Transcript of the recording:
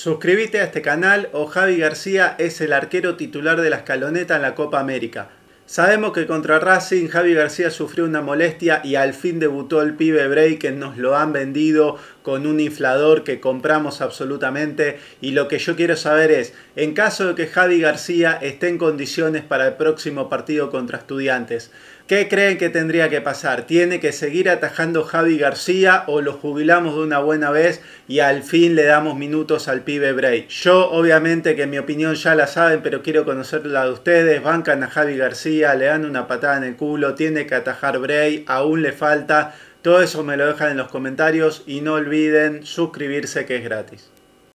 Suscríbete a este canal o Javi García es el arquero titular de la escaloneta en la Copa América. Sabemos que contra Racing Javi García sufrió una molestia y al fin debutó el pibe Bray que nos lo han vendido con un inflador que compramos absolutamente y lo que yo quiero saber es, en caso de que Javi García esté en condiciones para el próximo partido contra estudiantes, ¿qué creen que tendría que pasar? ¿Tiene que seguir atajando Javi García o lo jubilamos de una buena vez y al fin le damos minutos al pibe Bray? Yo obviamente que mi opinión ya la saben, pero quiero conocer la de ustedes, bancan a Javi García le dan una patada en el culo, tiene que atajar Bray, aún le falta. Todo eso me lo dejan en los comentarios y no olviden suscribirse que es gratis.